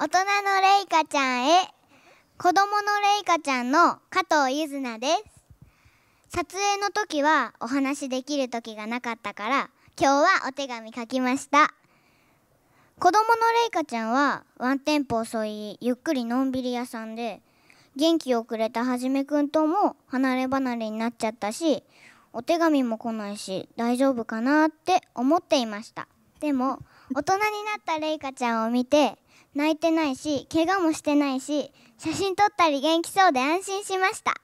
大人のレイカちゃんへ子供のレイカちゃんの加藤ゆずなです撮影の時はお話できる時がなかったから今日はお手紙書きました子供のレイカちゃんはワンテンポ遅いゆっくりのんびり屋さんで元気をくれたはじめくんとも離れ離れになっちゃったしお手紙も来ないし大丈夫かなって思っていましたでも大人になったレイカちゃんを見て泣いてないし怪我もしてないし写真撮ったり元気そうで安心しました